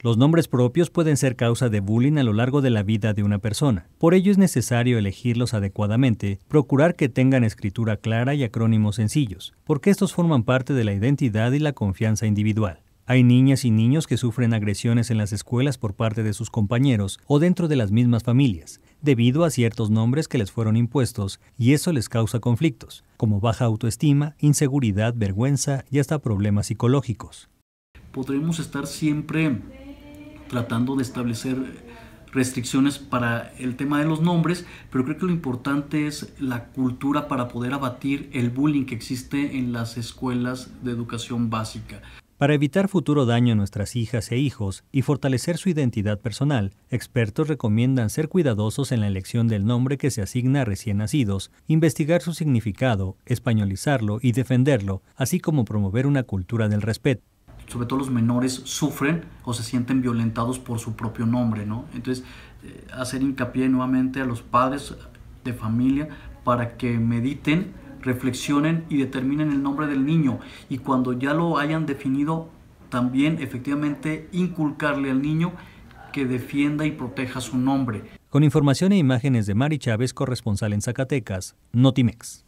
Los nombres propios pueden ser causa de bullying a lo largo de la vida de una persona. Por ello es necesario elegirlos adecuadamente, procurar que tengan escritura clara y acrónimos sencillos, porque estos forman parte de la identidad y la confianza individual. Hay niñas y niños que sufren agresiones en las escuelas por parte de sus compañeros o dentro de las mismas familias, debido a ciertos nombres que les fueron impuestos y eso les causa conflictos, como baja autoestima, inseguridad, vergüenza y hasta problemas psicológicos. Podremos estar siempre tratando de establecer restricciones para el tema de los nombres, pero creo que lo importante es la cultura para poder abatir el bullying que existe en las escuelas de educación básica. Para evitar futuro daño a nuestras hijas e hijos y fortalecer su identidad personal, expertos recomiendan ser cuidadosos en la elección del nombre que se asigna a recién nacidos, investigar su significado, españolizarlo y defenderlo, así como promover una cultura del respeto sobre todo los menores, sufren o se sienten violentados por su propio nombre, ¿no? Entonces, eh, hacer hincapié nuevamente a los padres de familia para que mediten, reflexionen y determinen el nombre del niño. Y cuando ya lo hayan definido, también efectivamente inculcarle al niño que defienda y proteja su nombre. Con información e imágenes de Mari Chávez, corresponsal en Zacatecas, Notimex.